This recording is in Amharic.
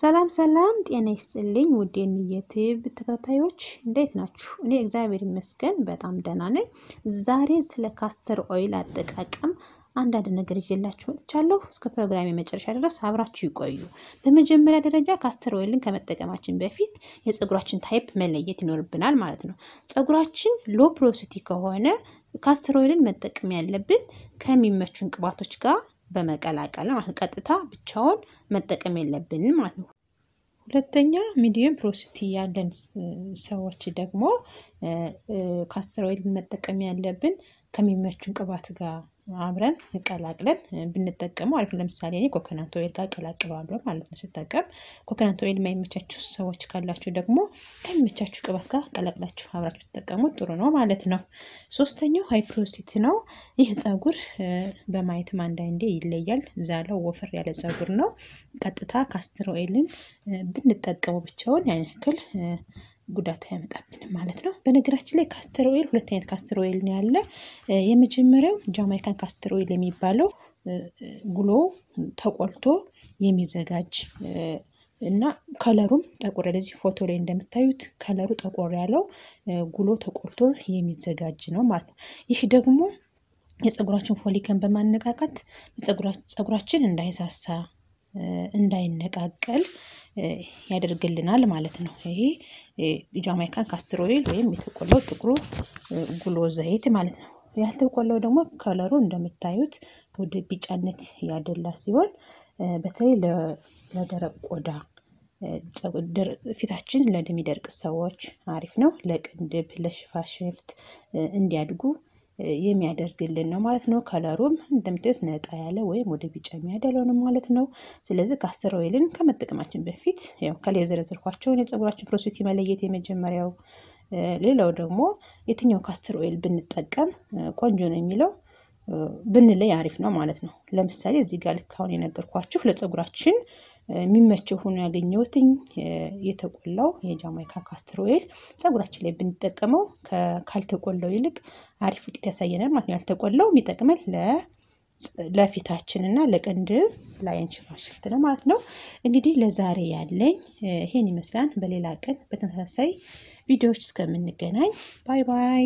ሰላም ሰላም፣ ጤና ይስጥልኝ ውድ የዩቲዩብ ተከታታዮች እንዴት ናችሁ? እኔ እግዚአብሔር ይመስገን በጣም ደህና ነኝ። ዛሬ ስለ ካስተር ኦይል አጠቃቀም አንዳንድ ነገር ይዤላችሁ መጥቻለሁ። እስከ ፕሮግራም የመጨረሻ ድረስ አብራችሁ ይቆዩ። በመጀመሪያ ደረጃ ካስተር ኦይልን ከመጠቀማችን በፊት የፀጉራችን ታይፕ መለየት ይኖርብናል ማለት ነው። ፀጉራችን ሎ ከሆነ ካስተር ኦይልን መጠቀም ያለብን ከሚመቹን ቅባቶች ጋር በመቀላቀል ማለት ቀጥታ ብቻውን መጠቀም የለብንም ማለት ነው። ሁለተኛ ሚዲየም ፕሮሲቲ ያለን ሰዎች ደግሞ ካስተር ኦይል መጠቀም ያለብን ከሚመቹን ቅባት ጋር አብረን ቀላቅለን ብንጠቀመው አሪፍ። ለምሳሌ እኔ ኮኮናት ኦይል ጋር ቀላቅለዋለሁ ማለት ነው ስጠቀም። ኮኮናት ኦይል የማይመቻችሁ ሰዎች ካላችሁ ደግሞ ከሚመቻችሁ ቅባት ጋር ቀላቅላችሁ አብራችሁ ትጠቀሙ ጥሩ ነው ማለት ነው። ሶስተኛው ሃይፕሮሲት ነው። ይህ ጸጉር በማየትም አንዳንዴ ይለያል። ዛለው ወፈር ያለ ጸጉር ነው። ቀጥታ ካስትር ኦይልን ብንጠቀመው ብቻውን ያን ያክል ጉዳት አያመጣብንም ማለት ነው። በነገራችን ላይ ካስተር ኦይል ሁለት አይነት ካስተር ኦይል ነው ያለ። የመጀመሪያው ጃማይካን ካስተር ኦይል የሚባለው ጉሎ ተቆልቶ የሚዘጋጅ እና ከለሩም ጠቆር ያለ እዚህ ፎቶ ላይ እንደምታዩት ከለሩ ጠቆር ያለው ጉሎ ተቆልቶ የሚዘጋጅ ነው ማለት ነው። ይህ ደግሞ የፀጉራችን ፎሊከን በማነቃቃት ፀጉራችን እንዳይሳሳ እንዳይነቃቀል ያደርግልናል ማለት ነው። ይሄ ጃማይካን ካስትር ኦይል ወይም የተቆላው ጥቁሩ ጉሎ ዘይት ማለት ነው። ያልተቆላው ደግሞ ከለሩ እንደምታዩት ወደ ቢጫነት ያደላ ሲሆን በተለይ ለደረቅ ቆዳ ፊታችን ለሚደርቅ ሰዎች አሪፍ ነው። ለቅንድብ፣ ለሽፋሽፍት እንዲያድጉ የሚያደርግልን ነው ማለት ነው። ከለሩም እንደምታዩት ነጣ ያለ ወይም ወደ ቢጫ የሚያደለው ነው ማለት ነው። ስለዚህ ከአስር ወይልን ከመጠቀማችን በፊት ያው ከላይ የዘረዘርኳቸውን የፀጉራችን ፕሮሴቲ መለየት የመጀመሪያው፣ ሌላው ደግሞ የትኛው ካስተር ኦይል ብንጠቀም ቆንጆ ነው የሚለው ብንለይ አሪፍ ነው ማለት ነው። ለምሳሌ እዚህ ጋር ልክ አሁን የነገርኳችሁ ለፀጉራችን የሚመቸው ሆኖ ያገኘሁትኝ የተቆላው የጃማይካ ካስተር ኦይል ፀጉራችን ላይ ብንጠቀመው ካልተቆላው ይልቅ አሪፍ ውጤት ያሳየናል ማለት ነው። ያልተቆላው የሚጠቅመን ለፊታችን እና ለቅንድብ ላይን ሽፋሽፍት ነው ማለት ነው። እንግዲህ ለዛሬ ያለኝ ይሄን ይመስላል። በሌላ ቀን በተመሳሳይ ቪዲዮዎች እስከምንገናኝ ባይ ባይ።